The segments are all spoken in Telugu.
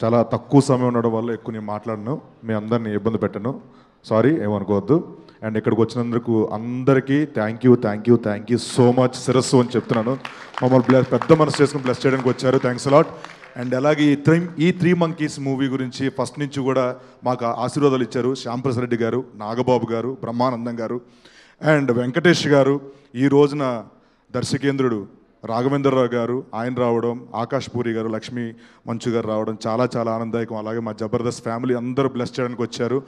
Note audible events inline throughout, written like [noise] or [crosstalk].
చాలా తక్కువ సమయం ఉండడం వల్ల ఎక్కువ నేను మాట్లాడను మీ అందరిని ఇబ్బంది పెట్టను సారీ ఏమనుకోవద్దు అండ్ ఇక్కడికి వచ్చినందుకు అందరికీ thank you thank you thank you so much శిరస్సు అని చెప్తున్నాను మమ్మల్ని బ్లెస్ పెద్ద మనసు చేసుకుని బ్లెస్ చేయడానికి వచ్చారు థ్యాంక్స్ అలాట్ అండ్ అలాగే ఈ త్రీ ఈ త్రీ మంకీస్ మూవీ గురించి ఫస్ట్ నుంచి కూడా మాకు ఆశీర్వాదాలు ఇచ్చారు రెడ్డి గారు నాగబాబు గారు బ్రహ్మానందం గారు అండ్ వెంకటేష్ గారు ఈ రోజున దర్శకేంద్రుడు రాఘవేంద్రరావు గారు ఆయన రావడం ఆకాష్ పూరి గారు లక్ష్మి మంచు గారు రావడం చాలా చాలా ఆనందదాయకం అలాగే మా జబర్దస్త్ ఫ్యామిలీ అందరూ బ్లెస్ చేయడానికి వచ్చారు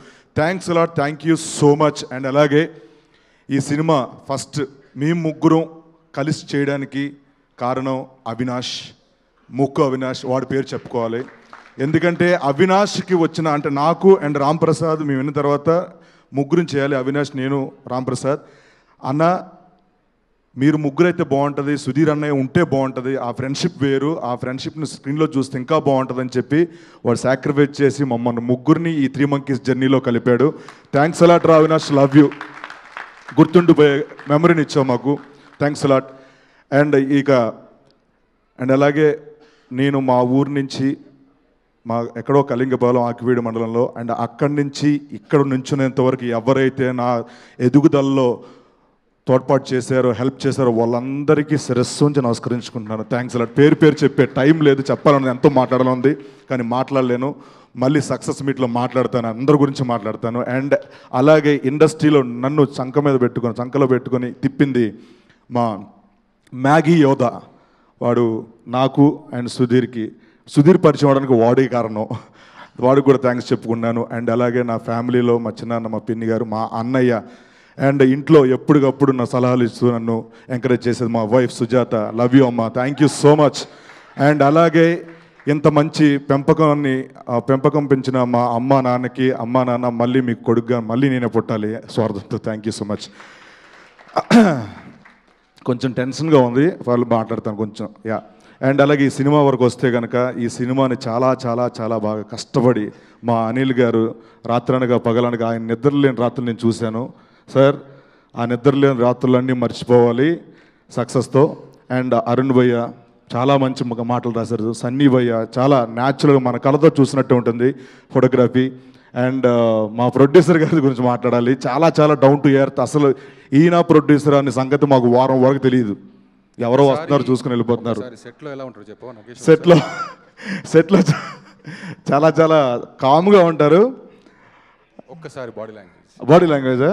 thanks lot thank you so much and అలాగే ఈ సినిమా ఫస్ట్ మీ ముగ్గురం కలిసి చేయడానికి కారణం అవినాష్ ముక్కు అవినాష్ వాడి పేరు చెప్పుకోవాలి ఎందుకంటే అవినాష్కి వచ్చిన అంటే నాకు అండ్ రామ్ ప్రసాద్ మేము విన్న తర్వాత ముగ్గురం చేయాలి అవినాష్ నేను రామ్ ప్రసాద్ అన్న మీరు ముగ్గురు అయితే బాగుంటుంది సుధీర్ అన్నయ్య ఉంటే బాగుంటుంది ఆ ఫ్రెండ్షిప్ వేరు ఆ ఫ్రెండ్షిప్ని స్క్రీన్లో చూస్తే ఇంకా బాగుంటుంది అని చెప్పి వాడు సాక్రిఫైస్ చేసి మమ్మల్ని ముగ్గురిని ఈ త్రీ మంకీస్ జర్నీలో కలిపాడు థ్యాంక్స్ అలాట్ రావినాష్ లవ్ యూ గుర్తుండిపోయే మెమరీని ఇచ్చావు మాకు థ్యాంక్స్ అలాట్ అండ్ ఇక అండ్ అలాగే నేను మా ఊరు నుంచి మా ఎక్కడో కలింగపాలెం ఆకివీడు మండలంలో అండ్ అక్కడి నుంచి ఇక్కడ నుంచునేంతవరకు ఎవరైతే నా ఎదుగుదలలో తోడ్పాటు చేశారో హెల్ప్ చేశారో వాళ్ళందరికీ నుంచి నమస్కరించుకుంటున్నాను థ్యాంక్స్ అలా పేరు పేరు చెప్పే టైం లేదు చెప్పాలని ఎంతో మాట్లాడాలి కానీ మాట్లాడలేను మళ్ళీ సక్సెస్ మీట్లో మాట్లాడతాను అందరి గురించి మాట్లాడతాను అండ్ అలాగే ఇండస్ట్రీలో నన్ను చంక మీద పెట్టుకొని చంకలో పెట్టుకొని తిప్పింది మా మ్యాగీ యోధ వాడు నాకు అండ్ సుధీర్కి సుధీర్ పరిచయం అవడానికి వాడే కారణం వాడికి కూడా థ్యాంక్స్ చెప్పుకున్నాను అండ్ అలాగే నా ఫ్యామిలీలో మా చిన్నాన్న మా పిన్ని గారు మా అన్నయ్య అండ్ ఇంట్లో ఎప్పటికప్పుడు నా సలహాలు ఇస్తూ నన్ను ఎంకరేజ్ చేసేది మా వైఫ్ సుజాత లవ్ యూ అమ్మ thank you so much and అలాగే ఇంత మంచి పెంపకాన్ని పెంపకం పెంచిన మా అమ్మ నాన్నకి అమ్మ నాన్న మళ్ళీ మీకు కొడుగ్గా మళ్ళీ నేనే పుట్టాలి స్వార్థంతో థ్యాంక్ యూ సో మచ్ కొంచెం టెన్షన్గా ఉంది వాళ్ళు మాట్లాడతాను కొంచెం యా అండ్ అలాగే ఈ సినిమా వరకు వస్తే కనుక ఈ సినిమాని చాలా చాలా చాలా బాగా కష్టపడి మా అనిల్ గారు రాత్రనగా పగలనగా ఆయన నిద్రలేని రాత్రులు నేను చూశాను సార్ ఆ నిద్ర లేని రాత్రులన్నీ మర్చిపోవాలి సక్సెస్తో అండ్ అరుణ్ భయ్య చాలా మంచి మాటలు రాశారు సన్నీ భయ్య చాలా న్యాచురల్గా మన కళతో చూసినట్టు ఉంటుంది ఫోటోగ్రఫీ అండ్ మా ప్రొడ్యూసర్ గారి గురించి మాట్లాడాలి చాలా చాలా డౌన్ టు ఎర్త్ అసలు ఈయన ప్రొడ్యూసర్ అనే సంగతి మాకు వారం వరకు తెలియదు ఎవరో వస్తున్నారు చూసుకుని వెళ్ళిపోతున్నారు సెట్లో ఎలా ఉంటారు చెప్పు సెట్లో సెట్లో చాలా చాలా కామ్గా ఉంటారు ఒక్కసారి బాడీ లాంగ్వేజ్ బాడీ లాంగ్వేజా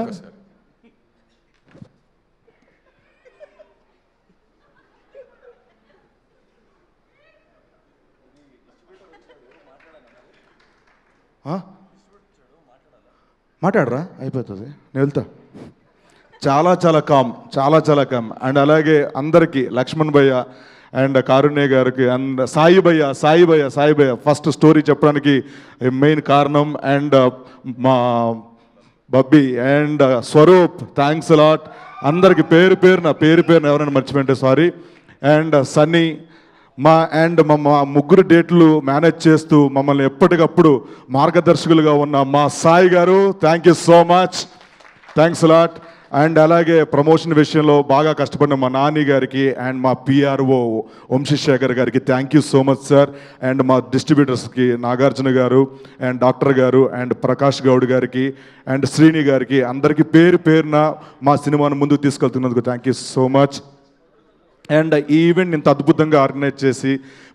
మాట్లాడరా అయిపోతుంది నేను వెళ్తా చాలా చాలా కామ్ చాలా చాలా కామ్ అండ్ అలాగే అందరికీ లక్ష్మణ్ భయ్య అండ్ కారుణ్య గారికి అండ్ సాయి భయ్య సాయి భయ్య సాయి భయ్య ఫస్ట్ స్టోరీ చెప్పడానికి మెయిన్ కారణం అండ్ uh, మా బబ్బీ and uh, Swaroop thanks lot అందరికి పేరు పేరున పేరు పేరున ఎవరైనా మర్చిపోయింటే సారీ అండ్ uh, సన్నీ మా అండ్ మా ముగ్గురు డేట్లు మేనేజ్ చేస్తూ మమ్మల్ని ఎప్పటికప్పుడు మార్గదర్శకులుగా ఉన్న మా సాయి గారు thank you so much thanks lot and అలాగే ప్రమోషన్ విషయంలో బాగా కష్టపడిన మా నాని గారికి అండ్ మా పిఆర్ఓ వంశీశేఖర్ గారికి thank you so much sir and మా డిస్ట్రిబ్యూటర్స్కి Nagarjuna garu and doctor garu and Prakash Goud గారికి అండ్ శ్రీని గారికి అందరికీ పేరు పేరున మా సినిమాను ముందుకు తీసుకెళ్తున్నందుకు thank you so much and ఈ ఈవెంట్ ఇంత అద్భుతంగా ఆర్గనైజ్ చేసి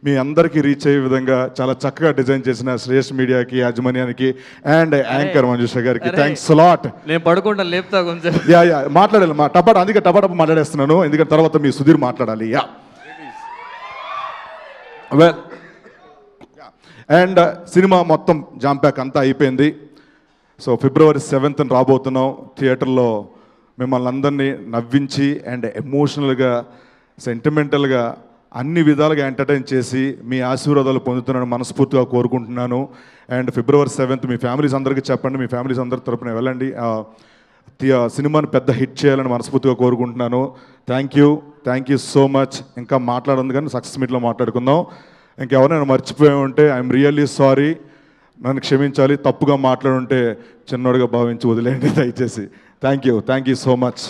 మీ అందరికీ రీచ్ అయ్యే విధంగా చాలా చక్కగా డిజైన్ చేసిన శ్రేష్ మీడియాకి యాజమాన్యానికి అండ్ యాంకర్ మంజుష గారికి థ్యాంక్స్ లాట్ నేను పడుకుంటా లేపుతా కొంచెం యా యా మాట్లాడాలి మా టపా అందుకే టపా టపా మాట్లాడేస్తున్నాను ఎందుకంటే తర్వాత మీ సుధీర్ మాట్లాడాలి యా వెల్ అండ్ సినిమా మొత్తం జాంప్యాక్ అంతా అయిపోయింది సో ఫిబ్రవరి సెవెంత్న రాబోతున్నాం థియేటర్లో మిమ్మల్ని అందరినీ నవ్వించి అండ్ ఎమోషనల్గా సెంటిమెంటల్గా అన్ని విధాలుగా ఎంటర్టైన్ చేసి మీ ఆశీర్వాదాలు పొందుతున్నాను మనస్ఫూర్తిగా కోరుకుంటున్నాను అండ్ ఫిబ్రవరి సెవెంత్ మీ ఫ్యామిలీస్ అందరికీ చెప్పండి మీ ఫ్యామిలీస్ అందరి తరపున వెళ్ళండి సినిమాని పెద్ద హిట్ చేయాలని మనస్ఫూర్తిగా కోరుకుంటున్నాను thank you thank you so much ఇంకా మాట్లాడదు కానీ సక్సెస్ మీట్లో మాట్లాడుకుందాం ఇంకెవరైనా మర్చిపోయి ఉంటే ఐఎమ్ రియల్లీ సారీ నన్ను క్షమించాలి తప్పుగా మాట్లాడుంటే చిన్నోడుగా భావించి వదిలేయండి [laughs] దయచేసి thank you thank you so much